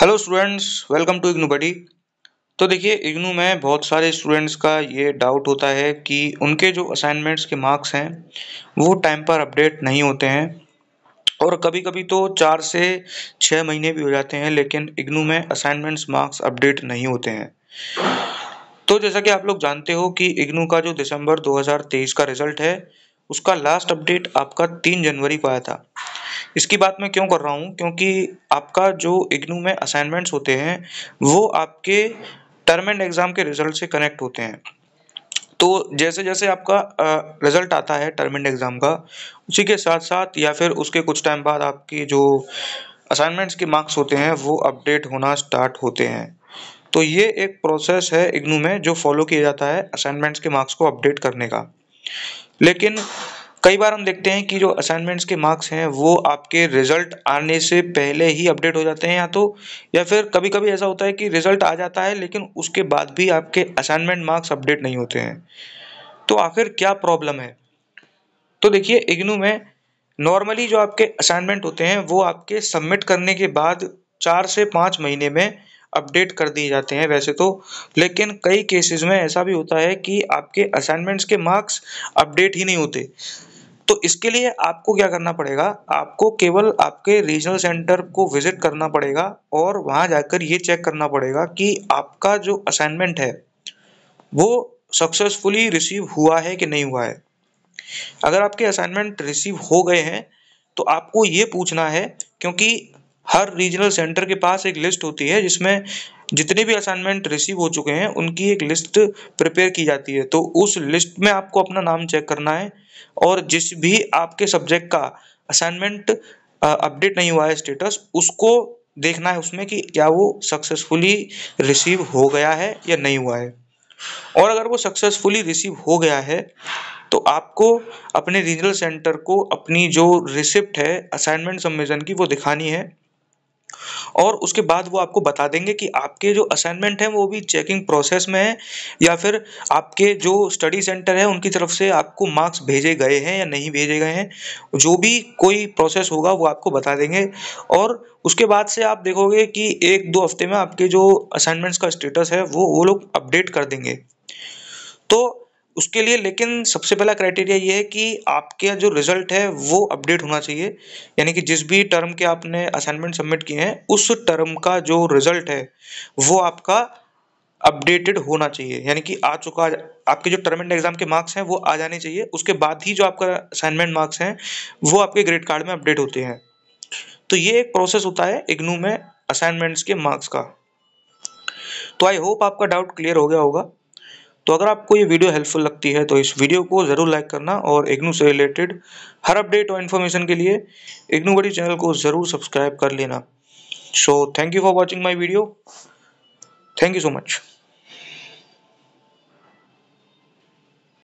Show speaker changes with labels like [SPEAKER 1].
[SPEAKER 1] hello students welcome to IGNOU buddy तो देखिए इग्नू में बहुत सारे स्टूडेंट्स का ये डाउट होता है कि उनके जो असाइनमेंट्स के मार्क्स हैं वो टाइम पर अपडेट नहीं होते हैं और कभी कभी तो चार से छः महीने भी हो जाते हैं लेकिन इग्नू में असाइनमेंट्स मार्क्स अपडेट नहीं होते हैं तो जैसा कि आप लोग जानते हो कि इग्नू का जो दिसंबर दो का रिजल्ट है उसका लास्ट अपडेट आपका तीन जनवरी को आया था इसकी बात मैं क्यों कर रहा हूँ क्योंकि आपका जो इग्नू में असाइनमेंट्स होते हैं वो आपके टर्म एंड एग्ज़ाम के रिजल्ट से कनेक्ट होते हैं तो जैसे जैसे आपका रिजल्ट आता है टर्म एंड एग्ज़ाम का उसी के साथ साथ या फिर उसके कुछ टाइम बाद आपकी जो असाइनमेंट्स के मार्क्स होते हैं वो अपडेट होना स्टार्ट होते हैं तो ये एक प्रोसेस है इग्नू में जो फॉलो किया जाता है असाइनमेंट्स के मार्क्स को अपडेट करने का लेकिन कई बार हम देखते हैं कि जो असाइनमेंट्स के मार्क्स हैं वो आपके रिजल्ट आने से पहले ही अपडेट हो जाते हैं या तो या फिर कभी कभी ऐसा होता है कि रिजल्ट आ जाता है लेकिन उसके बाद भी आपके असाइनमेंट मार्क्स अपडेट नहीं होते हैं तो आखिर क्या प्रॉब्लम है तो देखिए इग्नू में नॉर्मली जो आपके असाइनमेंट होते हैं वो आपके सबमिट करने के बाद चार से पाँच महीने में अपडेट कर दिए जाते हैं वैसे तो लेकिन कई केसेस में ऐसा भी होता है कि आपके असाइनमेंट्स के मार्क्स अपडेट ही नहीं होते तो इसके लिए आपको क्या करना पड़ेगा आपको केवल आपके रीजनल सेंटर को विजिट करना पड़ेगा और वहाँ जाकर ये चेक करना पड़ेगा कि आपका जो असाइनमेंट है वो सक्सेसफुली रिसीव हुआ है कि नहीं हुआ है अगर आपके असाइनमेंट रिसीव हो गए हैं तो आपको ये पूछना है क्योंकि हर रीजनल सेंटर के पास एक लिस्ट होती है जिसमें जितने भी असाइनमेंट रिसीव हो चुके हैं उनकी एक लिस्ट प्रिपेयर की जाती है तो उस लिस्ट में आपको अपना नाम चेक करना है और जिस भी आपके सब्जेक्ट का असाइनमेंट अपडेट नहीं हुआ है स्टेटस उसको देखना है उसमें कि क्या वो सक्सेसफुली रिसीव हो गया है या नहीं हुआ है और अगर वो सक्सेसफुली रिसीव हो गया है तो आपको अपने रीजनल सेंटर को अपनी जो रिसिप्ट है असाइनमेंट सबमिशन की वो दिखानी है और उसके बाद वो आपको बता देंगे कि आपके जो असाइनमेंट हैं वो भी चेकिंग प्रोसेस में है या फिर आपके जो स्टडी सेंटर है उनकी तरफ से आपको मार्क्स भेजे गए हैं या नहीं भेजे गए हैं जो भी कोई प्रोसेस होगा वो आपको बता देंगे और उसके बाद से आप देखोगे कि एक दो हफ्ते में आपके जो असाइनमेंट्स का स्टेटस है वो वो लोग अपडेट कर देंगे तो उसके लिए लेकिन सबसे पहला क्राइटेरिया ये है कि आपके जो रिजल्ट है वो अपडेट होना चाहिए यानी कि जिस भी टर्म के आपने असाइनमेंट सबमिट किए हैं उस टर्म का जो रिजल्ट है वो आपका अपडेटेड होना चाहिए यानी कि आ चुका आपके जो टर्म एंड एग्जाम के मार्क्स हैं वो आ जाने चाहिए उसके बाद ही जो आपका असाइनमेंट मार्क्स हैं वो आपके ग्रेड कार्ड में अपडेट होते हैं तो ये एक प्रोसेस होता है इग्नू में असाइनमेंट्स के मार्क्स का तो आई होप आपका डाउट क्लियर हो गया होगा तो अगर आपको ये वीडियो हेल्पफुल लगती है तो इस वीडियो को ज़रूर लाइक करना और इग्नू से रिलेटेड हर अपडेट और इन्फॉर्मेशन के लिए इग्नू बड़ी चैनल को ज़रूर सब्सक्राइब कर लेना so thank you for watching my video thank you so much